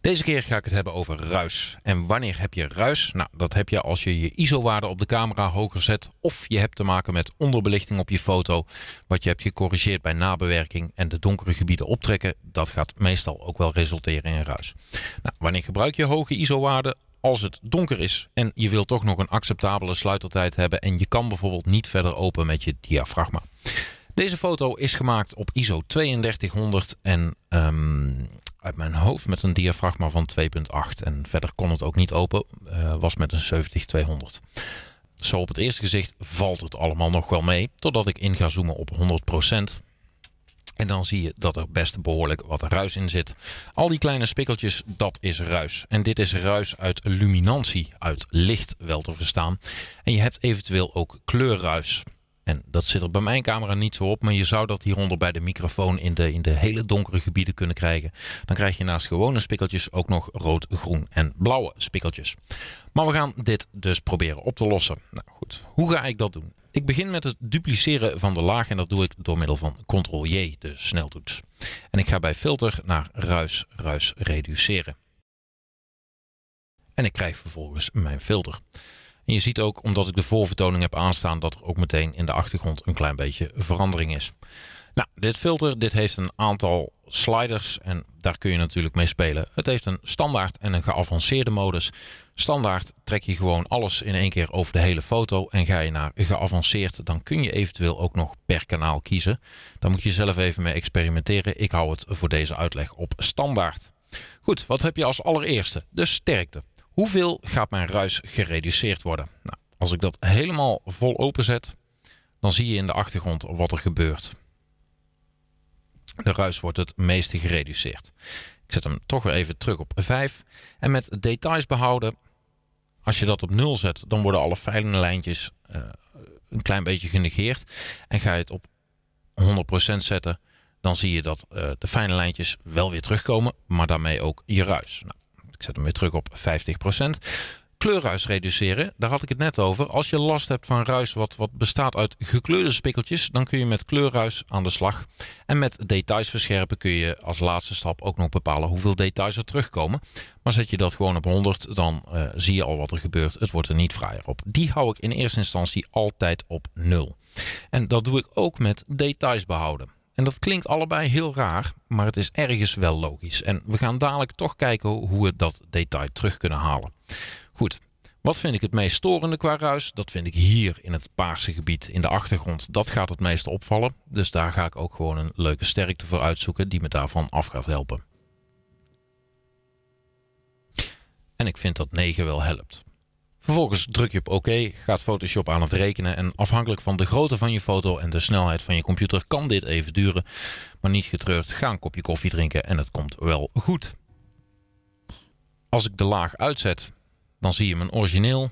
Deze keer ga ik het hebben over ruis. En wanneer heb je ruis? Nou, dat heb je als je je ISO-waarde op de camera hoger zet of je hebt te maken met onderbelichting op je foto, wat je hebt gecorrigeerd bij nabewerking en de donkere gebieden optrekken. Dat gaat meestal ook wel resulteren in ruis. Nou, wanneer gebruik je hoge ISO-waarden? Als het donker is en je wilt toch nog een acceptabele sluitertijd hebben en je kan bijvoorbeeld niet verder open met je diafragma. Deze foto is gemaakt op ISO 3200 en ehm, uit mijn hoofd met een diafragma van 2,8. En verder kon het ook niet open, eh, was met een 70-200. Zo op het eerste gezicht valt het allemaal nog wel mee, totdat ik in ga zoomen op 100%. En dan zie je dat er best behoorlijk wat ruis in zit. Al die kleine spikkeltjes, dat is ruis. En dit is ruis uit luminantie, uit licht wel te verstaan. En je hebt eventueel ook kleurruis. En dat zit er bij mijn camera niet zo op, maar je zou dat hieronder bij de microfoon in de, in de hele donkere gebieden kunnen krijgen. Dan krijg je naast gewone spikkeltjes ook nog rood, groen en blauwe spikkeltjes. Maar we gaan dit dus proberen op te lossen. Nou goed, hoe ga ik dat doen? Ik begin met het dupliceren van de laag en dat doe ik door middel van Ctrl-J, de sneltoets. En ik ga bij filter naar ruis, ruis reduceren. En ik krijg vervolgens mijn filter. En je ziet ook, omdat ik de voorvertoning heb aanstaan, dat er ook meteen in de achtergrond een klein beetje verandering is. Nou, dit filter dit heeft een aantal sliders en daar kun je natuurlijk mee spelen. Het heeft een standaard en een geavanceerde modus. Standaard trek je gewoon alles in één keer over de hele foto en ga je naar geavanceerd. Dan kun je eventueel ook nog per kanaal kiezen. Daar moet je zelf even mee experimenteren. Ik hou het voor deze uitleg op standaard. Goed, wat heb je als allereerste? De sterkte. Hoeveel gaat mijn ruis gereduceerd worden? Nou, als ik dat helemaal vol open zet, dan zie je in de achtergrond wat er gebeurt. De ruis wordt het meeste gereduceerd. Ik zet hem toch weer even terug op 5. En met details behouden, als je dat op 0 zet, dan worden alle fijne lijntjes eh, een klein beetje genegeerd. En ga je het op 100% zetten, dan zie je dat eh, de fijne lijntjes wel weer terugkomen, maar daarmee ook je ruis. Nou, ik zet hem weer terug op 50% kleurruis reduceren. Daar had ik het net over. Als je last hebt van ruis wat, wat bestaat uit gekleurde spikkeltjes, dan kun je met kleurruis aan de slag. En met details verscherpen kun je als laatste stap ook nog bepalen hoeveel details er terugkomen. Maar zet je dat gewoon op 100, dan eh, zie je al wat er gebeurt. Het wordt er niet fraaier op. Die hou ik in eerste instantie altijd op 0. En dat doe ik ook met details behouden. En dat klinkt allebei heel raar, maar het is ergens wel logisch. En we gaan dadelijk toch kijken hoe we dat detail terug kunnen halen. Goed, wat vind ik het meest storende qua ruis? Dat vind ik hier in het paarse gebied in de achtergrond. Dat gaat het meest opvallen. Dus daar ga ik ook gewoon een leuke sterkte voor uitzoeken die me daarvan af gaat helpen. En ik vind dat 9 wel helpt. Vervolgens druk je op OK, gaat Photoshop aan het rekenen en afhankelijk van de grootte van je foto en de snelheid van je computer kan dit even duren. Maar niet getreurd, ga een kopje koffie drinken en het komt wel goed. Als ik de laag uitzet, dan zie je mijn origineel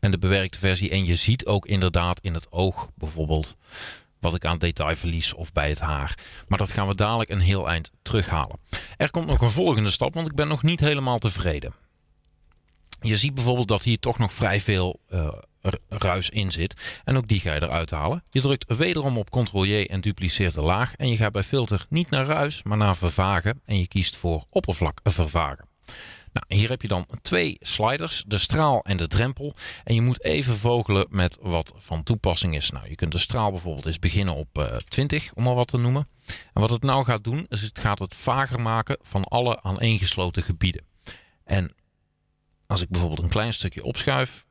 en de bewerkte versie. En je ziet ook inderdaad in het oog bijvoorbeeld wat ik aan detail verlies of bij het haar. Maar dat gaan we dadelijk een heel eind terughalen. Er komt nog een volgende stap, want ik ben nog niet helemaal tevreden je ziet bijvoorbeeld dat hier toch nog vrij veel eh, ruis in zit. En ook die ga je eruit halen. Je drukt wederom op Ctrl-J en dupliceert de laag. En je gaat bij filter niet naar ruis, maar naar vervagen. En je kiest voor oppervlak vervagen. Nou, hier heb je dan twee sliders, de straal en de drempel. En je moet even vogelen met wat van toepassing is. Nou, je kunt de straal bijvoorbeeld eens beginnen op 20, eh, om al wat te noemen. En wat het nou gaat doen, is het gaat het vager maken van alle aaneengesloten gebieden. En als ik bijvoorbeeld een klein stukje opschuif,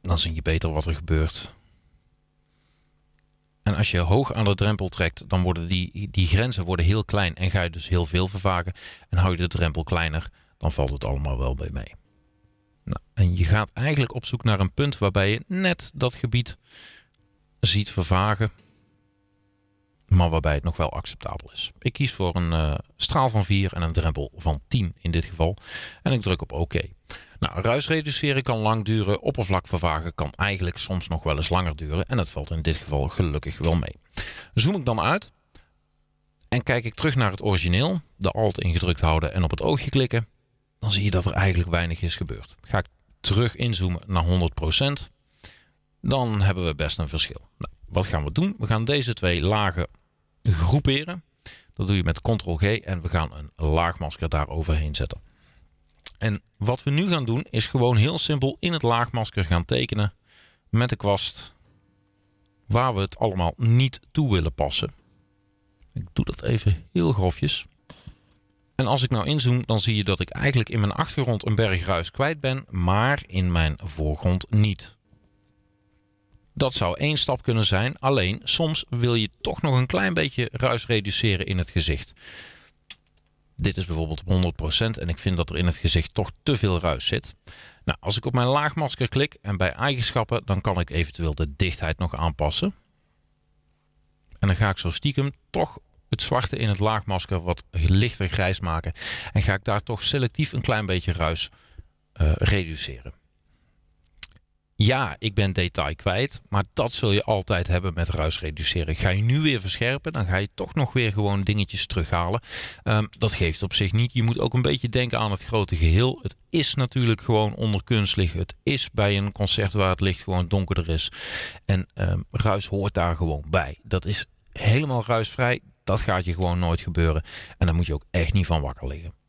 dan zie je beter wat er gebeurt. En als je hoog aan de drempel trekt, dan worden die, die grenzen worden heel klein en ga je dus heel veel vervagen. En hou je de drempel kleiner, dan valt het allemaal wel bij mee. Nou, en je gaat eigenlijk op zoek naar een punt waarbij je net dat gebied ziet vervagen maar waarbij het nog wel acceptabel is. Ik kies voor een eh, straal van 4 en een drempel van 10 in dit geval. En ik druk op OK. Nou, ruis reduceren kan lang duren, oppervlak vervagen kan eigenlijk soms nog wel eens langer duren. En dat valt in dit geval gelukkig wel mee. Zoom ik dan uit en kijk ik terug naar het origineel, de Alt ingedrukt houden en op het oogje klikken, dan zie je dat er eigenlijk weinig is gebeurd. Ga ik terug inzoomen naar 100%, dan hebben we best een verschil. Nou, wat gaan we doen? We gaan deze twee lagen groeperen. Dat doe je met ctrl-g en we gaan een laagmasker daar overheen zetten. En wat we nu gaan doen is gewoon heel simpel in het laagmasker gaan tekenen met de kwast waar we het allemaal niet toe willen passen. Ik doe dat even heel grofjes. En als ik nou inzoom, dan zie je dat ik eigenlijk in mijn achtergrond een bergruis kwijt ben, maar in mijn voorgrond niet. Dat zou één stap kunnen zijn. Alleen soms wil je toch nog een klein beetje ruis reduceren in het gezicht. Dit is bijvoorbeeld op 100% en ik vind dat er in het gezicht toch te veel ruis zit. Nou, als ik op mijn laagmasker klik en bij eigenschappen, dan kan ik eventueel de dichtheid nog aanpassen. En dan ga ik zo stiekem toch het zwarte in het laagmasker wat lichter grijs maken. En ga ik daar toch selectief een klein beetje ruis eh, reduceren. Ja, ik ben detail kwijt, maar dat zul je altijd hebben met ruis reduceren. Ga je nu weer verscherpen, dan ga je toch nog weer gewoon dingetjes terughalen. Ehm, dat geeft op zich niet. Je moet ook een beetje denken aan het grote geheel. Het is natuurlijk gewoon onder kunst Het is bij een concert waar het licht gewoon donkerder is. En ehm, ruis hoort daar gewoon bij. Dat is helemaal ruisvrij. Dat gaat je gewoon nooit gebeuren. En daar moet je ook echt niet van wakker liggen.